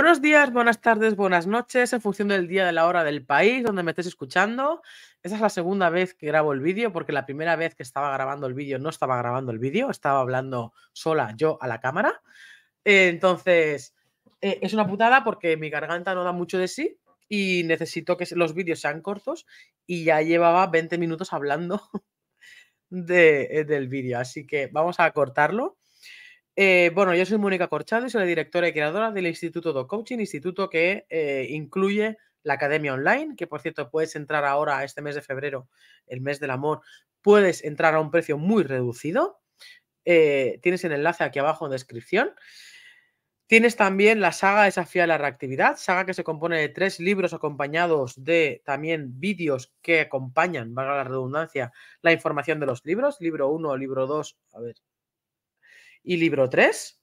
Buenos días, buenas tardes, buenas noches, en función del día, de la hora, del país, donde me estés escuchando. Esa es la segunda vez que grabo el vídeo, porque la primera vez que estaba grabando el vídeo no estaba grabando el vídeo, estaba hablando sola yo a la cámara. entonces, e, es una putada porque mi garganta no da mucho de sí y necesito que los vídeos sean cortos y ya llevaba 20 minutos hablando eh, del vídeo, así que vamos a cortarlo. Eh, bueno, yo soy Mónica Corchado soy la directora y creadora del Instituto de Coaching, instituto que eh, incluye la Academia Online, que por cierto puedes entrar ahora, este mes de febrero, el mes del amor, puedes entrar a un precio muy reducido. Eh, tienes el enlace aquí abajo en descripción. Tienes también la saga Desafía la Reactividad, saga que se compone de tres libros acompañados de también vídeos que acompañan, valga la redundancia, la información de los libros, libro 1, libro 2, a ver, y libro 3.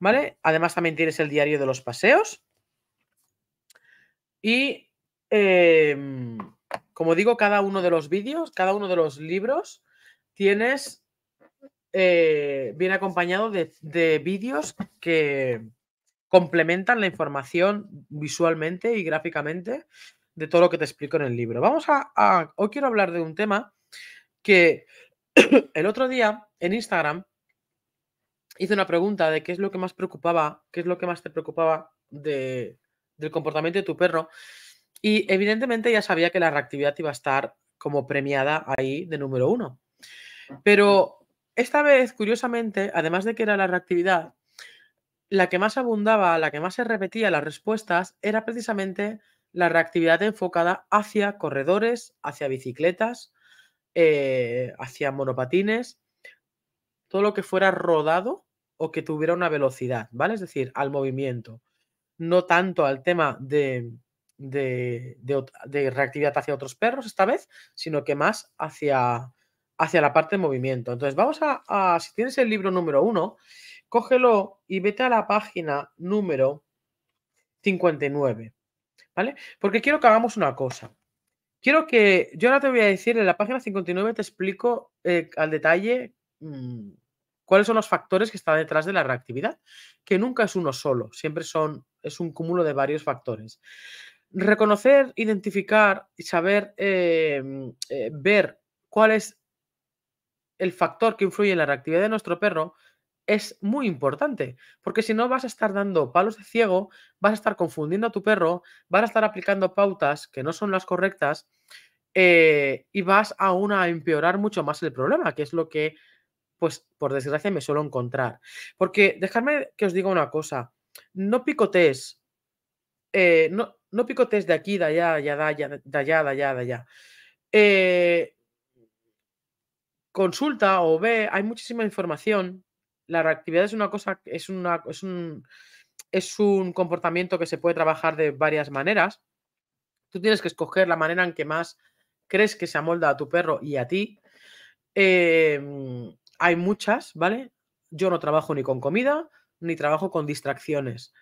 ¿Vale? Además también tienes el diario de los paseos. Y, em, como digo, cada uno de los vídeos, cada uno de los libros, tienes, viene eh, acompañado de, vídeos que complementan la información visualmente y gráficamente de todo lo que te explico en el libro. Vamos a, a hoy quiero hablar de un tema que el otro día en Instagram hice una pregunta de qué es lo que más preocupaba, qué es lo que más te preocupaba del comportamiento de tu perro. Y evidentemente ya sabía que la reactividad iba a estar como premiada ahí de número uno. Pero esta vez, curiosamente, además de que era la reactividad, la que más abundaba, la que más se repetía las respuestas, era precisamente la reactividad enfocada hacia corredores, hacia bicicletas, eh, hacia monopatines todo lo que fuera rodado o que tuviera una velocidad, ¿vale? Es decir, al movimiento, no tanto al tema de, reactividad hacia otros perros esta vez, sino que más hacia, hacia la parte de movimiento. Entonces, vamos a, si tienes el libro número uno, cógelo y vete a la página número 59, ¿vale? Porque quiero que hagamos una cosa. Quiero que, yo ahora te voy a decir, en la página 59 te explico eh, al detalle mm, ¿Cuáles son los factores que están detrás de la reactividad? Que nunca es uno solo, siempre son, es un cúmulo de varios factores. Reconocer, identificar y saber em, eh, ver cuál es el factor que influye en la reactividad de nuestro perro es muy importante, porque si no vas a estar dando palos de ciego, vas a estar confundiendo a tu perro, vas a estar aplicando pautas que no son las correctas eh, y vas aún a empeorar mucho más el problema, que es lo que pues por desgracia me suelo encontrar. Porque dejadme que os diga una cosa, no picotes eh, no, no picotees de aquí, de allá, de allá, de allá, de allá, de allá. Eh, consulta o ve, hay muchísima información. La reactividad es una cosa, es, es, un, es un comportamiento que se puede trabajar de varias maneras. Tú tienes que escoger la manera en que más crees que se amolda a tu perro y a ti. Em, hay muchas, ¿vale? Yo no trabajo ni con comida, ni trabajo con distracciones.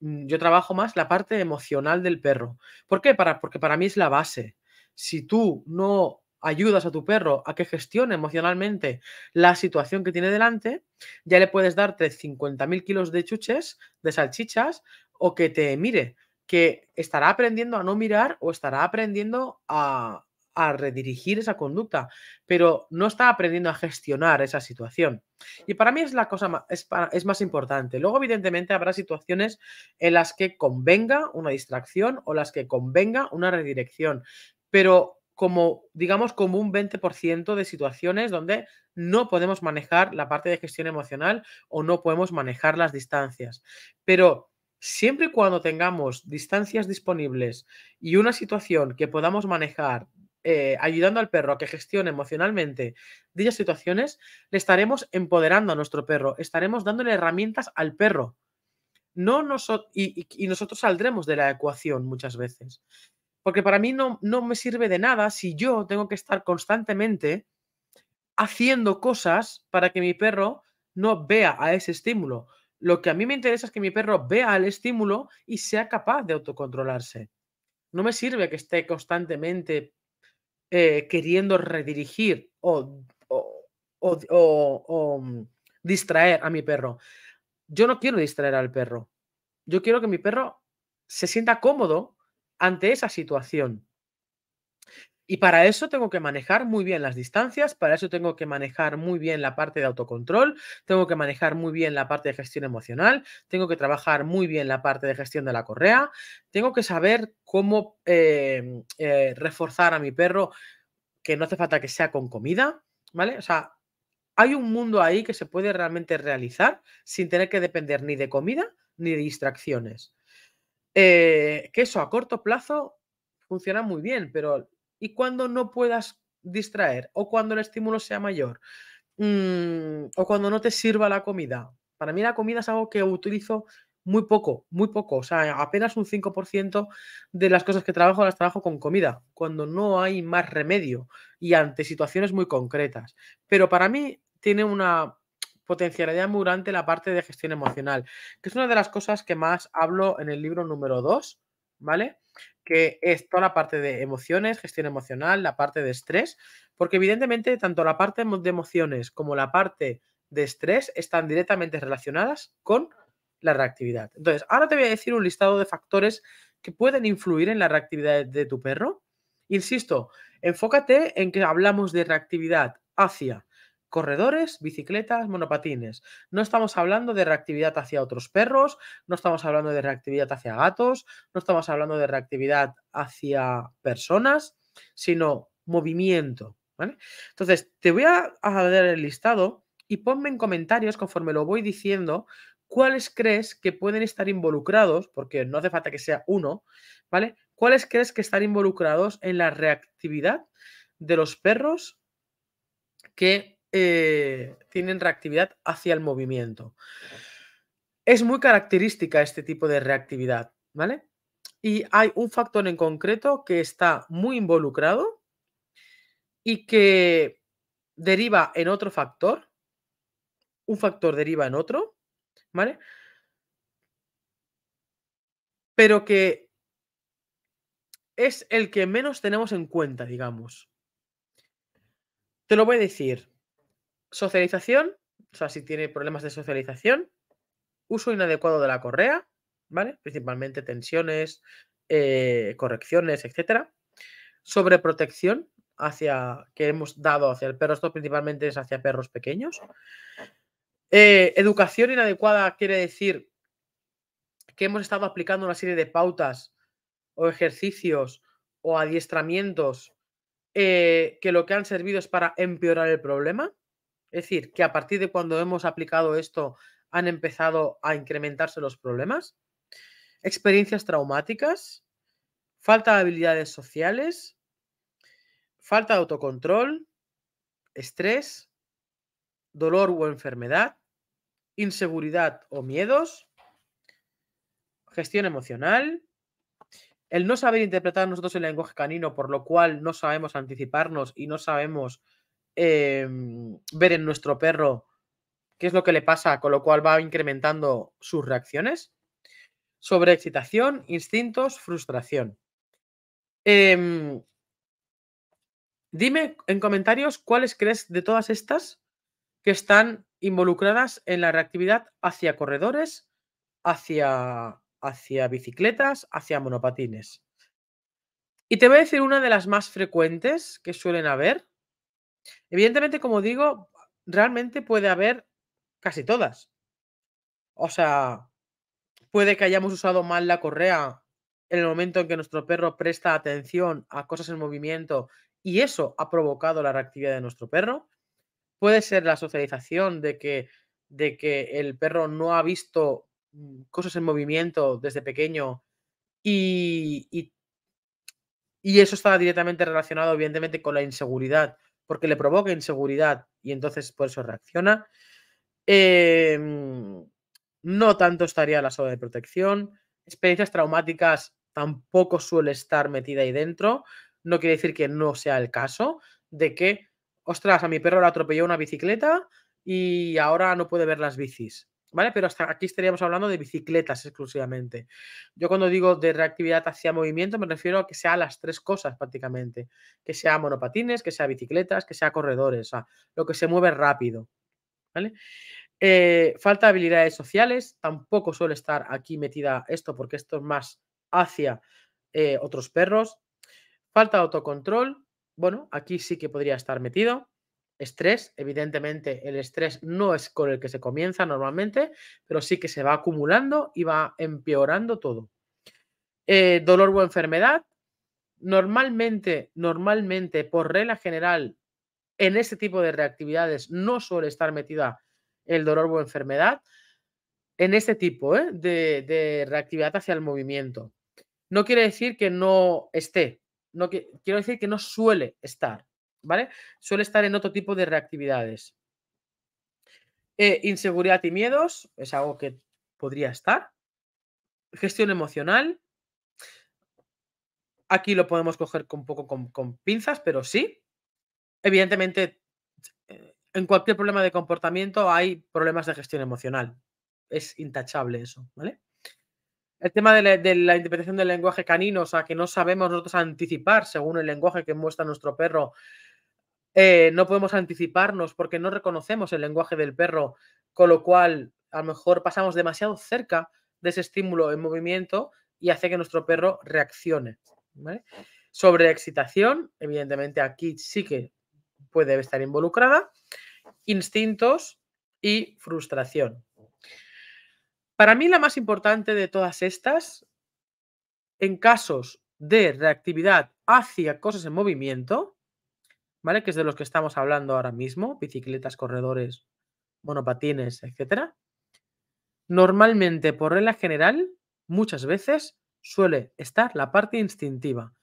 Mm, yo trabajo más la parte emocional del perro. ¿Por qué? porque para mí es la base. Si tú no ayudas a tu perro a que gestione emocionalmente la situación que tiene delante, ya le puedes darte 50.000 kilos de chuches, de salchichas, o que te mire, que estará aprendiendo a no mirar o estará aprendiendo a, a redirigir esa conducta, pero no está aprendiendo a gestionar esa situación. Y para mí es la cosa más, es, más importante. Luego, evidentemente, habrá situaciones en las que convenga una distracción o las que convenga una redirección, pero como, digamos, como un 20% de situaciones donde no podemos manejar la parte de gestión emocional o no podemos manejar las distancias. Pero siempre y cuando tengamos distancias disponibles y una situación que podamos manejar eh, ayudando al perro a que gestione emocionalmente dichas situaciones, le estaremos empoderando a nuestro perro, estaremos dándole herramientas al perro. No y, nosotros saldremos de la ecuación muchas veces. Porque para mí no, no me sirve de nada si yo tengo que estar constantemente haciendo cosas para que mi perro no vea a ese estímulo. Lo que a mí me interesa es que mi perro vea el estímulo y sea capaz de autocontrolarse. No me sirve que esté constantemente eh, queriendo redirigir o, o mm, distraer a mi perro. Yo no quiero distraer al perro. Yo quiero que mi perro se sienta cómodo ante esa situación. Y para eso tengo que manejar muy bien las distancias, para eso tengo que manejar muy bien la parte de autocontrol, tengo que manejar muy bien la parte de gestión emocional, tengo que trabajar muy bien la parte de gestión de la correa, tengo que saber cómo em, eh, reforzar a mi perro que no hace falta que sea con comida, ¿vale? O sea, hay un mundo ahí que se puede realmente realizar sin tener que depender ni de comida ni de distracciones. Eh, que eso a corto plazo funciona muy bien, pero y cuando no puedas distraer o cuando el estímulo sea mayor mm, o cuando no te sirva la comida. Para mí la comida es algo que utilizo muy poco, muy poco. O sea, apenas un 5% de las cosas que trabajo las trabajo con comida, cuando no hay más remedio y ante situaciones muy concretas. Pero para mí tiene una potencialidad muy grande la parte de gestión emocional, que es una de las cosas que más hablo en el libro número 2, ¿vale? que es toda la parte de emociones, gestión emocional, la parte de estrés, porque evidentemente tanto la parte de emociones como la parte de estrés están directamente relacionadas con la reactividad. Entonces, ahora te voy a decir un listado de factores que pueden influir en la reactividad de tu perro. Insisto, enfócate en que hablamos de reactividad hacia corredores, bicicletas, monopatines. No estamos hablando de reactividad hacia otros perros, no estamos hablando de reactividad hacia gatos, no estamos hablando de reactividad hacia personas, sino movimiento. Entonces, te voy a, dar el listado y ponme en comentarios conforme lo voy diciendo cuáles crees que pueden estar involucrados, porque no hace falta que sea uno, ¿vale? ¿Cuáles crees que están involucrados en la reactividad de los perros que eh, tienen reactividad hacia el movimiento. Es muy característica este tipo de reactividad, ¿vale? Y hay un factor en concreto que está muy involucrado y que deriva en otro factor, un factor deriva en otro, ¿vale? Pero que es el que menos tenemos en cuenta, digamos. Te lo voy a decir. Socialización, o sea, si tiene problemas de socialización, uso inadecuado de la correa, ¿vale? Principalmente tensiones, eh, correcciones, etcétera. Sobreprotección hacia que hemos dado hacia el perro, esto principalmente es hacia perros pequeños. Eh, educación inadecuada quiere decir que hemos estado aplicando una serie de pautas o ejercicios o adiestramientos eh, que lo que han servido es para empeorar el problema. Es decir, que a partir de cuando hemos aplicado esto han empezado a incrementarse los problemas, experiencias traumáticas, falta de habilidades sociales, falta de autocontrol, estrés, dolor o enfermedad, inseguridad o miedos, gestión emocional, el no saber interpretar nosotros el lenguaje canino, por lo cual no sabemos anticiparnos y no sabemos Em, ver en nuestro perro qué es lo que le pasa, con lo cual va incrementando sus reacciones. Sobre excitación, instintos, frustración. Em, dime en comentarios cuáles crees de todas estas que están involucradas en la reactividad hacia corredores, hacia, hacia bicicletas, hacia monopatines. Y te voy a decir una de las más frecuentes que suelen haber, Evidentemente, como digo, realmente puede haber casi todas. O sea, puede que hayamos usado mal la correa en el momento en que nuestro perro presta atención a cosas en movimiento y eso ha provocado la reactividad de nuestro perro. Puede ser la socialización de que, de que el perro no ha visto mm, cosas en movimiento desde pequeño y, y eso está directamente relacionado, evidentemente, con la inseguridad porque le provoca inseguridad y entonces por eso reacciona. Em, no tanto estaría la sala de protección. Experiencias traumáticas tampoco suele estar metida ahí dentro. No quiere decir que no sea el caso de que, ostras, a mi perro le atropelló una bicicleta y ahora no puede ver las bicis. ¿Vale? Pero hasta aquí estaríamos hablando de bicicletas exclusivamente. Yo cuando digo de reactividad hacia movimiento me refiero a que sea las tres cosas prácticamente. Que sea monopatines, que sea bicicletas, que sea corredores, lo que se mueve rápido. Eh, falta de habilidades sociales, tampoco suele estar aquí metida esto porque esto es más hacia eh, otros perros. Falta de autocontrol, bueno, aquí sí que podría estar metido estrés. Evidentemente, el estrés no es con el que se comienza normalmente, pero sí que se va acumulando y va empeorando todo. Eh, dolor o enfermedad. Normalmente, normalmente, por regla general, en este tipo de reactividades no suele estar metida el dolor o enfermedad. En este tipo ¿eh? de, reactividad hacia el movimiento. No quiere decir que no esté, no quiero decir que no suele estar. ¿vale? Suele estar en otro tipo de reactividades. Eh, inseguridad y miedos es algo que podría estar. Gestión emocional. Aquí lo podemos coger un poco con, pinzas, pero sí. Evidentemente, eh, en cualquier problema de comportamiento hay problemas de gestión emocional. Es intachable eso, ¿vale? El tema de de la, interpretación del lenguaje canino, o sea, que no sabemos nosotros anticipar según el lenguaje que muestra nuestro perro eh, no podemos anticiparnos porque no reconocemos el lenguaje del perro, con lo cual a lo mejor pasamos demasiado cerca de ese estímulo en movimiento y hace que nuestro perro reaccione. Sobre excitación, evidentemente aquí sí que puede estar involucrada, instintos y frustración. Para mí la más importante de todas estas, en casos de reactividad hacia cosas en movimiento, ¿vale? Que es de los que estamos hablando ahora mismo, bicicletas, corredores, monopatines, etcétera. Normalmente, por regla general, muchas veces suele estar la parte instintiva.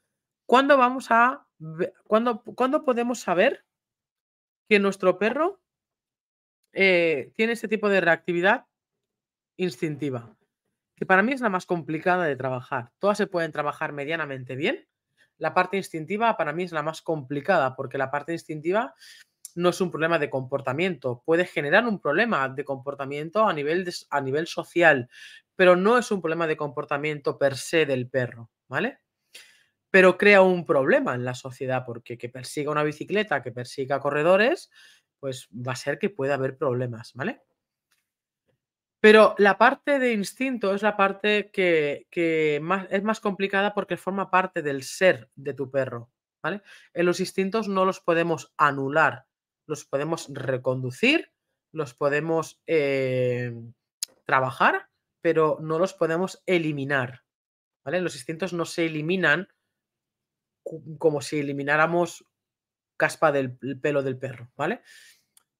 ¿Cuándo vamos a podemos saber que nuestro perro eh, tiene este tipo de reactividad instintiva? Que para mí es la más complicada de trabajar. Todas se pueden trabajar medianamente bien, la parte instintiva para mí es la más complicada, porque la parte instintiva no es un problema de comportamiento, puede generar un problema de comportamiento a nivel, a nivel social, pero no es un problema de comportamiento per se del perro, ¿vale? Pero crea un problema en la sociedad, porque que persiga una bicicleta, que persiga corredores, pues va a ser que pueda haber problemas, ¿vale? Pero la parte de instinto es la parte que, más, es más complicada porque forma parte del ser de tu perro. ¿vale? En eh, los instintos no los podemos anular, los podemos reconducir, los podemos eh, trabajar, pero no los podemos eliminar. ¿vale? Los instintos no se eliminan como si elimináramos caspa del pelo del perro, ¿vale?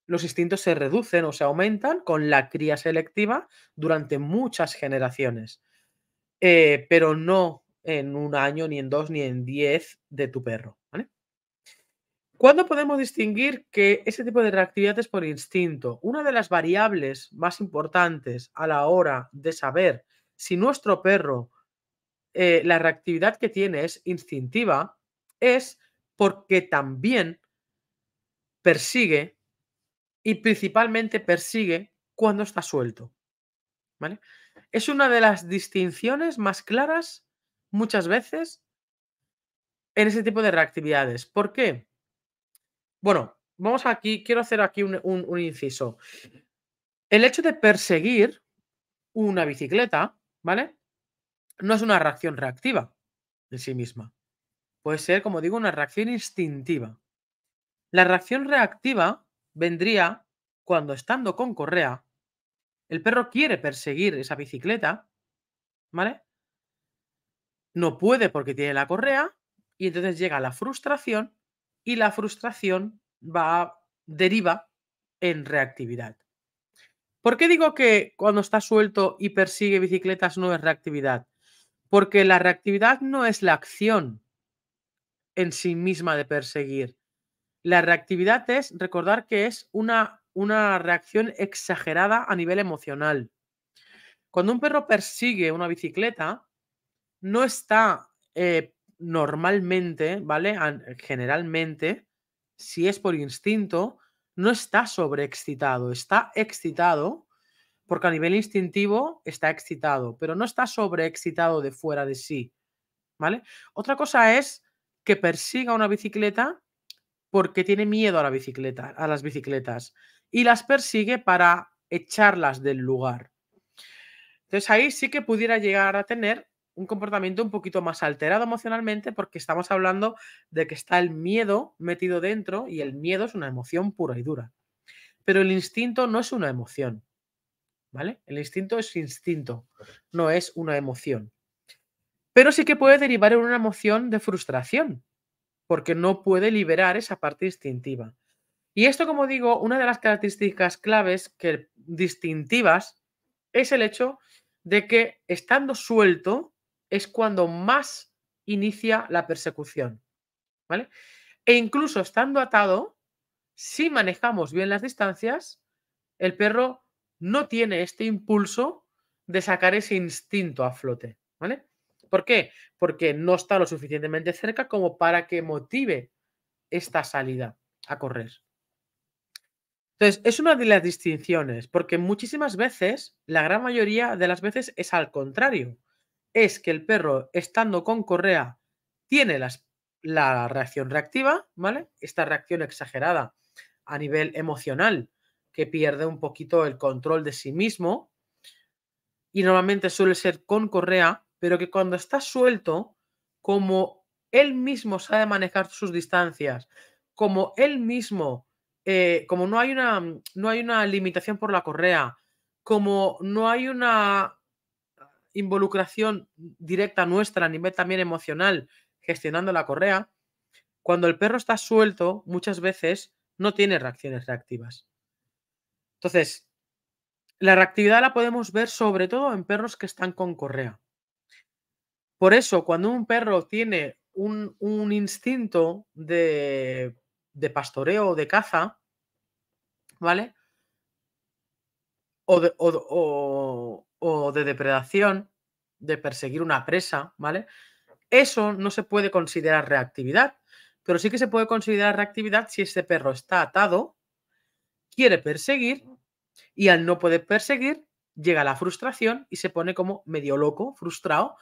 los instintos se reducen o se aumentan con la cría selectiva durante muchas generaciones, eh, pero no en un año, ni en dos, ni en diez de tu perro. ¿Cuándo podemos distinguir que ese tipo de reactividad es por instinto? Una de las variables más importantes a la hora de saber si nuestro perro, eh, la reactividad que tiene es instintiva, es porque también persigue y principalmente persigue cuando está suelto. ¿Vale? Es una de las distinciones más claras muchas veces en ese tipo de reactividades. ¿Por qué? Bueno, vamos aquí, quiero hacer aquí un, un inciso. El hecho de perseguir una bicicleta, ¿vale? No es una reacción reactiva en sí misma. Puede ser, como digo, una reacción instintiva. La reacción reactiva vendría cuando estando con correa, el perro quiere perseguir esa bicicleta, ¿vale? No puede porque tiene la correa y entonces llega la frustración y la frustración va deriva en reactividad. ¿Por qué digo que cuando está suelto y persigue bicicletas no es reactividad? Porque la reactividad no es la acción en sí misma de perseguir, la reactividad es recordar que es una, una reacción exagerada a nivel emocional. Cuando un perro persigue una bicicleta, no está eh, normalmente, ¿vale? Generalmente, si es por instinto, no está sobreexcitado, está excitado, porque a nivel instintivo está excitado, pero no está sobreexcitado de fuera de sí, ¿vale? Otra cosa es que persiga una bicicleta porque tiene miedo a, la bicicleta, a las bicicletas y las persigue para echarlas del lugar. Entonces ahí sí que pudiera llegar a tener un comportamiento un poquito más alterado emocionalmente porque estamos hablando de que está el miedo metido dentro y el miedo es una emoción pura y dura. Pero el instinto no es una emoción, ¿vale? El instinto es instinto, no es una emoción. Pero sí que puede derivar en una emoción de frustración, porque no puede liberar esa parte distintiva. Y esto, como digo, una de las características claves que, distintivas es el hecho de que estando suelto es cuando más inicia la persecución. ¿Vale? E incluso estando atado, si manejamos bien las distancias, el perro no tiene este impulso de sacar ese instinto a flote. ¿Vale? ¿Por qué? Porque no está lo suficientemente cerca como para que motive esta salida a correr. Entonces, es una de las distinciones, porque muchísimas veces, la gran mayoría de las veces es al contrario. Es que el perro, estando con correa, tiene la reacción reactiva, ¿vale? Esta reacción exagerada a nivel emocional, que pierde un poquito el control de sí mismo, y normalmente suele ser con correa, pero que cuando está suelto, como él mismo sabe manejar sus distancias, como él mismo, eh, como no hay, una, mm, no hay una limitación por la correa, como no hay una involucración directa nuestra a nivel también emocional gestionando la correa, cuando el perro está suelto, muchas veces no tiene reacciones reactivas. Entonces, la reactividad la podemos ver sobre todo en perros que están con correa. Por eso, cuando un perro tiene un, instinto de, pastoreo o de caza, ¿vale? O de, depredación, de perseguir una presa, ¿vale? Eso no se puede considerar reactividad, pero sí que se puede considerar reactividad si ese perro está atado, quiere perseguir y al no poder perseguir llega la frustración y se pone como medio loco, frustrado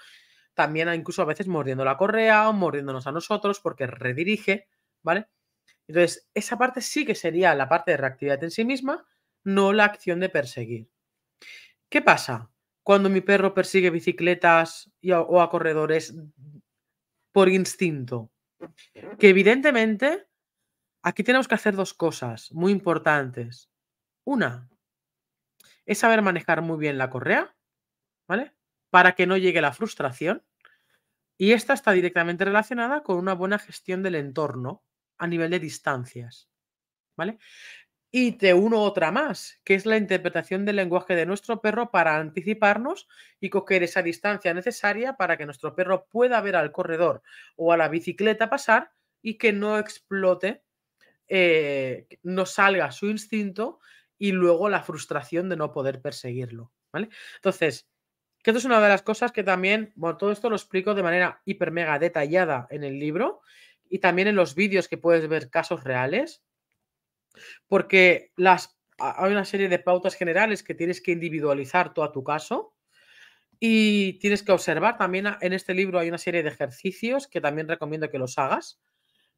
también ah, incluso a veces mordiendo la correa o mordiéndonos a nosotros porque redirige, ¿vale? Entonces, esa parte sí que sería la parte de reactividad en sí misma, no la acción de perseguir. ¿Qué pasa cuando mi perro persigue bicicletas o a corredores por instinto? Que evidentemente aquí tenemos que hacer dos cosas muy importantes. Una es saber manejar muy bien la correa, ¿vale? para que no llegue la frustración. Y esta está directamente relacionada con una buena gestión del entorno a nivel de distancias. ¿Vale? Y te uno otra más, que es la interpretación del lenguaje de nuestro perro para anticiparnos y coger esa distancia necesaria para que nuestro perro pueda ver al corredor o a la bicicleta pasar y que no explote, eh, no salga su instinto y luego la frustración de no poder perseguirlo. ¿vale? Entonces, que esto es una de las cosas que también, bueno, todo esto lo explico de manera hiper mega detallada en el libro y también en los vídeos que puedes ver casos reales, porque las, hay una serie de pautas generales que tienes que individualizar todo a tu caso y tienes que observar. También en este libro hay una serie de ejercicios que también recomiendo que los hagas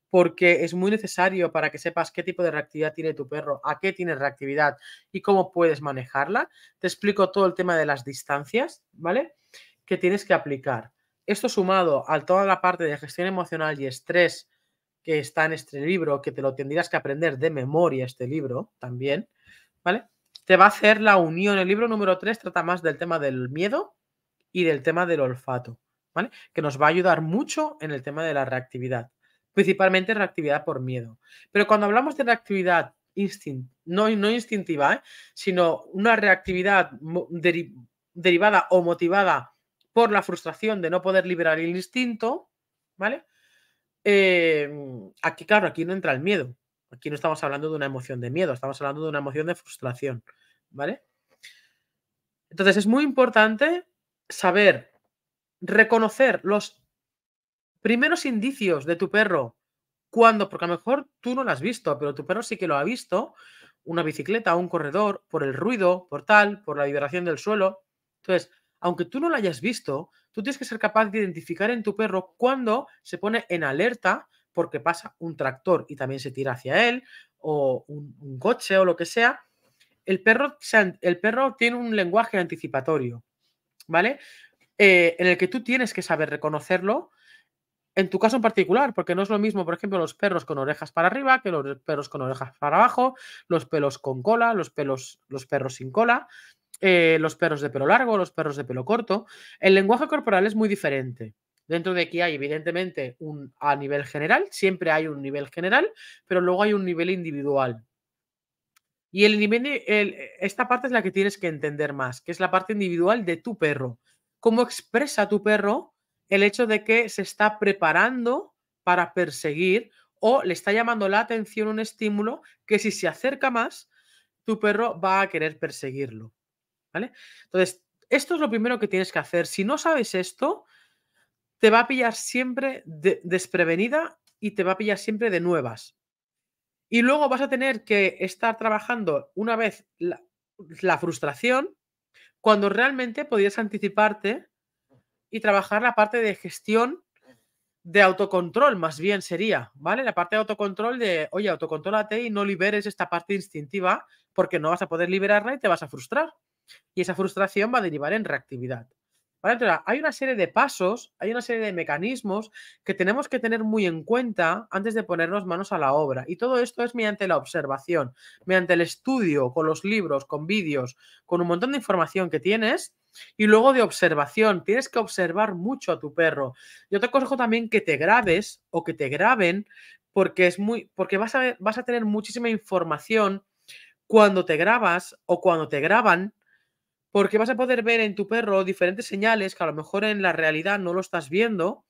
porque es muy necesario para que sepas qué tipo de reactividad tiene tu perro, a qué tiene reactividad y cómo puedes manejarla. Te explico todo el tema de las distancias, ¿vale? Que tienes que aplicar. Esto sumado a toda la parte de gestión emocional y estrés que está en este libro, que te lo tendrías que aprender de memoria este libro también, ¿vale? Te va a hacer la unión. El libro número 3 trata más del tema del miedo y del tema del olfato, ¿vale? Que nos va a ayudar mucho en el tema de la reactividad principalmente reactividad por miedo. Pero cuando hablamos de reactividad no, no instintiva, ¿eh? sino una reactividad derivada o motivada por la frustración de no poder liberar el instinto, ¿vale? Em, aquí, claro, aquí no entra el miedo. Aquí no estamos hablando de una emoción de miedo, estamos hablando de una emoción de frustración, ¿vale? Entonces es muy importante saber reconocer los primeros indicios de tu perro. cuando, Porque a lo mejor tú no lo has visto, pero tu perro sí que lo ha visto. Una bicicleta, un corredor, por el ruido, por tal, por la vibración del suelo. Entonces, aunque tú no lo hayas visto, tú tienes que ser capaz de identificar en tu perro cuando se pone en alerta porque pasa un tractor y también se tira hacia él, o un, coche o lo que sea. El perro, el perro tiene un lenguaje anticipatorio, ¿vale? Eh, en el que tú tienes que saber reconocerlo en tu caso en particular, porque no es lo mismo, por ejemplo, los perros con orejas para arriba que los perros con orejas para abajo, los pelos con cola, los pelos, los perros sin cola, eh, los perros de pelo largo, los perros de pelo corto. El lenguaje corporal es muy diferente. Dentro de aquí hay, evidentemente, un a nivel general, siempre hay un nivel general, pero luego hay un nivel individual. Y el nivel, e, esta parte es la que tienes que entender más, que es la parte individual de tu perro. Cómo expresa tu perro el hecho de que se está preparando para perseguir o le está llamando la atención un estímulo que si se acerca más, tu perro va a querer perseguirlo. ¿Vale? Entonces, esto es lo primero que tienes que hacer. Si no sabes esto, te va a pillar siempre desprevenida y te va a pillar siempre de nuevas. Y luego vas a tener que estar trabajando una vez la, la frustración, cuando realmente podrías anticiparte y trabajar la parte de gestión de autocontrol, más bien sería, ¿vale? La parte de autocontrol de, oye, autocontrólate y no liberes esta parte instintiva porque no vas a poder liberarla y te vas a frustrar. Y esa frustración va a derivar en reactividad. ¿Vale? Entonces, hay una serie de pasos, hay una serie de mecanismos que tenemos que tener muy en cuenta antes de ponernos manos a la obra. Y todo esto es mediante la observación, mediante el estudio, con los libros, con vídeos, con un montón de información que tienes y luego de observación, tienes que observar mucho a tu perro. Yo te aconsejo también que te grabes o que te graben porque es muy porque vas a vas a tener muchísima información cuando te grabas o cuando te graban porque vas a poder ver en tu perro diferentes señales que a lo mejor en la realidad no lo estás viendo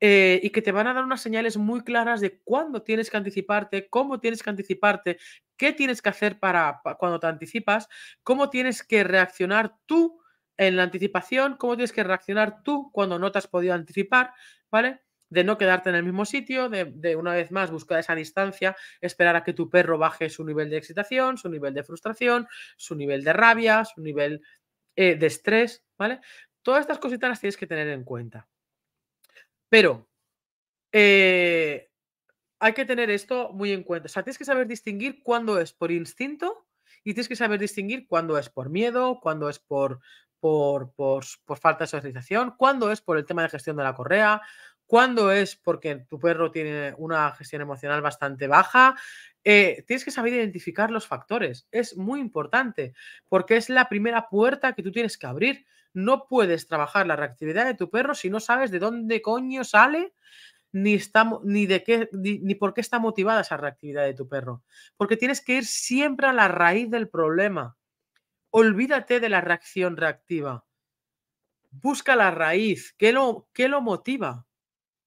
eh, y que te van a dar unas señales muy claras de cuándo tienes que anticiparte, cómo tienes que anticiparte, qué tienes que hacer para, cuando te anticipas, cómo tienes que reaccionar tú en la anticipación, cómo tienes que reaccionar tú cuando no te has podido anticipar, ¿vale? De no quedarte en el mismo sitio, de, una vez más buscar esa distancia, esperar a que tu perro baje su nivel de excitación, su nivel de frustración, su nivel de rabia, su nivel eh, de estrés, ¿vale? Todas estas cositas las tienes que tener en cuenta. Pero eh, hay que tener esto muy en cuenta. O sea, tienes que saber distinguir cuándo es por instinto y tienes que saber distinguir cuándo es por miedo, cuándo es por, por, falta de socialización, cuándo es por el tema de gestión de la correa, cuándo es porque tu perro tiene una gestión emocional bastante baja. Eh, tienes que saber identificar los factores. Es muy importante porque es la primera puerta que tú tienes que abrir. No puedes trabajar la reactividad de tu perro si no sabes de dónde coño sale ni, de qué, ni por qué está motivada esa reactividad de tu perro. Porque tienes que ir siempre a la raíz del problema. Olvídate de la reacción reactiva. Busca la raíz. ¿Qué lo, qué lo motiva?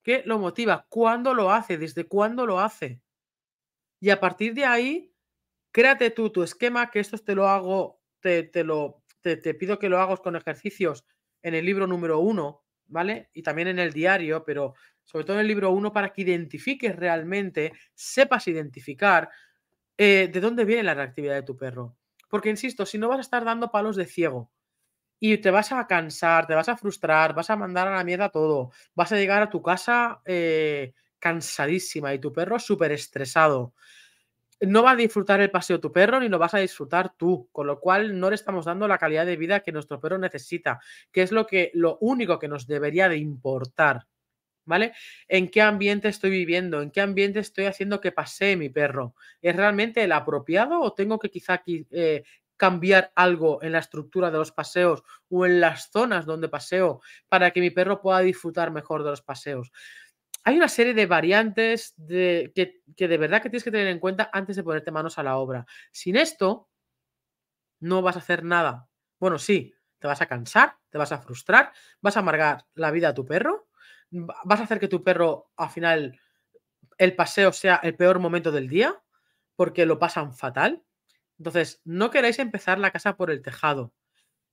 ¿Qué lo motiva? ¿Cuándo lo hace? ¿Desde cuándo lo hace? Y a partir de ahí, créate tú tu esquema, que esto te lo hago, te, lo, te, pido que lo hagas con ejercicios en el libro número uno, ¿vale? Y también en el diario, pero sobre todo en el libro uno para que identifiques realmente, sepas identificar eh, de dónde viene la reactividad de tu perro. Porque, insisto, si no vas a estar dando palos de ciego y te vas a cansar, te vas a frustrar, vas a mandar a la mierda todo, vas a llegar a tu casa eh, cansadísima y tu perro súper estresado. No va a disfrutar el paseo tu perro ni lo vas a disfrutar tú, con lo cual no le estamos dando la calidad de vida que nuestro perro necesita, que es lo que lo único que nos debería de importar. ¿vale? ¿En qué ambiente estoy viviendo? ¿En qué ambiente estoy haciendo que pasee mi perro? ¿Es realmente el apropiado o tengo que quizá eh, cambiar algo en la estructura de los paseos o en las zonas donde paseo para que mi perro pueda disfrutar mejor de los paseos? Hay una serie de variantes que, que de verdad que tienes que tener en cuenta antes de ponerte manos a la obra. Sin esto, no vas a hacer nada. Bueno, sí, te vas a cansar, te vas a frustrar, vas a amargar la vida a tu perro, ¿Vas a hacer que tu perro al final el paseo sea el peor momento del día? Porque lo pasan fatal. Entonces, no queráis empezar la casa por el tejado.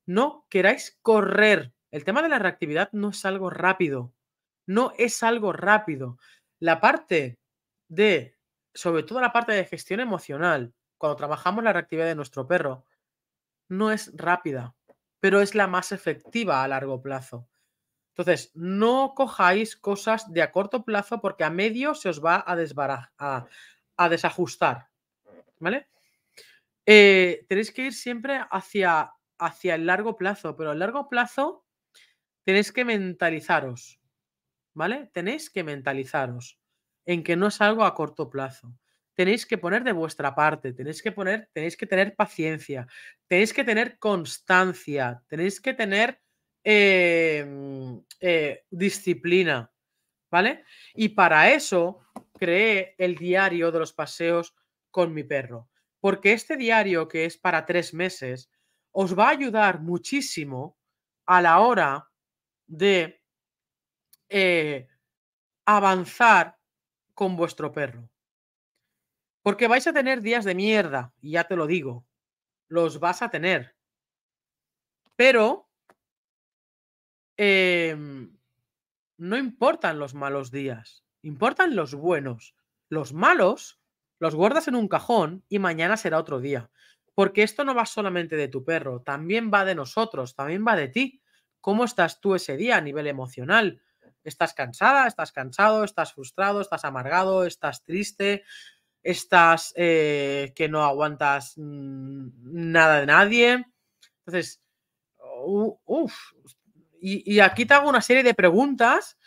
No queráis correr. El tema de la reactividad no es algo rápido. No es algo rápido. La parte de, sobre todo la parte de gestión emocional, cuando trabajamos la reactividad de nuestro perro, no es rápida, pero es la más efectiva a largo plazo. Entonces, no cojáis cosas de a corto plazo porque a medio se os va a, a, desajustar. ¿Vale? Eh, tenéis que ir siempre hacia, hacia el largo plazo, pero a largo plazo tenéis que mentalizaros. ¿Vale? Tenéis que mentalizaros en que no es algo a corto plazo. Tenéis que poner de vuestra parte, tenéis que poner, tenéis que tener paciencia, tenéis que tener constancia, tenéis que tener Em, eh, disciplina, ¿vale? Y para eso creé el diario de los paseos con mi perro, porque este diario que es para tres meses os va a ayudar muchísimo a la hora de eh, avanzar con vuestro perro. Porque vais a tener días de mierda, y ya te lo digo, los vas a tener. Pero Em, no importan los malos días, importan los buenos. Los malos los guardas en un cajón y mañana será otro día. Porque esto no va solamente de tu perro, también va de nosotros, también va de ti. ¿Cómo estás tú ese día a nivel emocional? ¿Estás cansada? ¿Estás cansado? ¿Estás frustrado? ¿Estás amargado? ¿Estás triste? ¿Estás eh, que no aguantas mm, nada de nadie? Entonces, uff, y, aquí te hago una serie de preguntas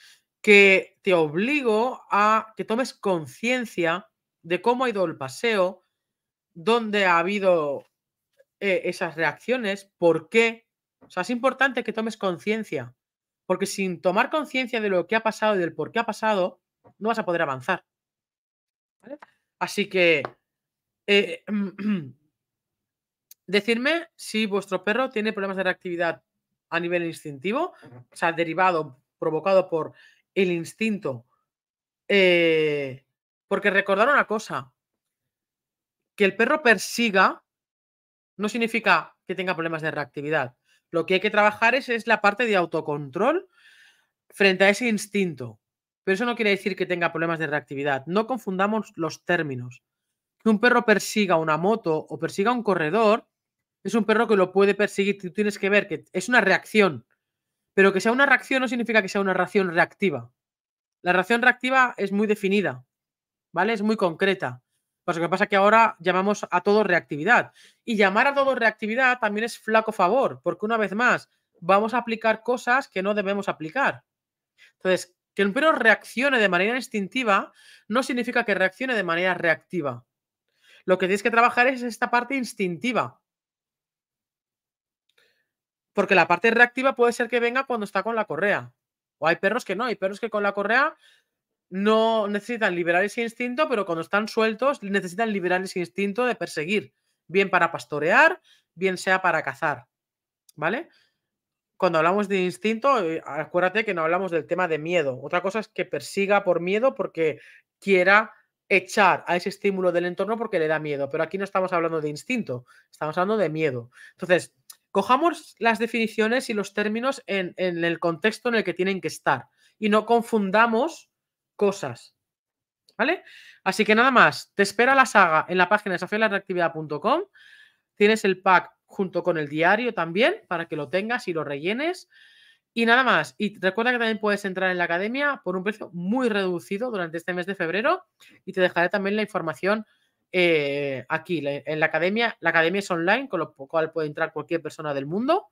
que te obligo a que tomes conciencia de cómo ha ido el paseo, dónde ha habido eh, esas reacciones, por qué. O sea, es importante que tomes conciencia, porque sin tomar conciencia de lo que ha pasado y del por qué ha pasado, no vas a poder avanzar. Así que eh, decirme si vuestro perro tiene problemas de reactividad a nivel instintivo, o sea, derivado, provocado por el instinto. Eh, porque recordar una cosa, que el perro persiga no significa que tenga problemas de reactividad. Lo que hay que trabajar es, es la parte de autocontrol frente a ese instinto. Pero eso no quiere decir que tenga problemas de reactividad. No confundamos los términos. Que un perro persiga una moto o persiga un corredor es un perro que lo puede perseguir. Tú tienes que ver que es una reacción. Pero que sea una reacción no significa que sea una reacción reactiva. La reacción reactiva es muy definida, ¿vale? Es muy concreta. Pues lo que pasa es que ahora llamamos a todo reactividad. Y llamar a todo reactividad también es flaco favor, porque una vez más, vamos a aplicar cosas que no debemos aplicar. Entonces, que un perro reaccione de manera instintiva no significa que reaccione de manera reactiva. Lo que tienes que trabajar es esta parte instintiva, porque la parte reactiva puede ser que venga cuando está con la correa. O hay perros que no, hay perros que con la correa no necesitan liberar ese instinto, pero cuando están sueltos necesitan liberar ese instinto de perseguir, bien para pastorear, bien sea para cazar. ¿Vale? Cuando hablamos de instinto, eh, acuérdate que no hablamos del tema de miedo. Otra cosa es que persiga por miedo porque quiera echar a ese estímulo del entorno porque le da miedo, pero aquí no estamos hablando de instinto, estamos hablando de miedo. Entonces, cojamos las definiciones y los términos en, el contexto en el que tienen que estar y no confundamos cosas. ¿Vale? Así que nada más, te espera la saga en la página de desafiolareactividad.com. Tienes el pack junto con el diario también para que lo tengas y lo rellenes. Y nada más, y recuerda que también puedes entrar en la academia por un precio muy reducido durante este mes de febrero y te dejaré también la información eh, aquí en la academia. La academia es online, con lo cual puede entrar cualquier persona del mundo.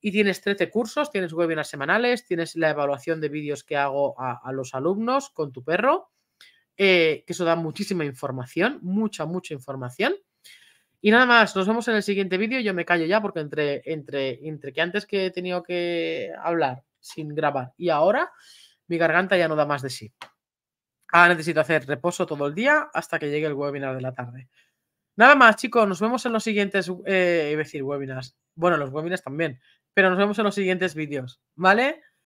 Y tienes 13 cursos, tienes webinars semanales, tienes la evaluación de vídeos que hago a, los alumnos con tu perro, eh, que eso da muchísima información, mucha, mucha información. Y nada más, nos vemos en el siguiente vídeo. Yo me callo ya porque entre, entre, entre que antes que he tenido que hablar sin grabar y ahora, mi garganta ya no da más de sí. Ahora necesito hacer reposo todo el día hasta que llegue el webinar de la tarde. Nada más, chicos, nos vemos en los siguientes, eh, decir, webinars. Bueno, los webinars también, pero nos vemos en los siguientes vídeos, ¿vale?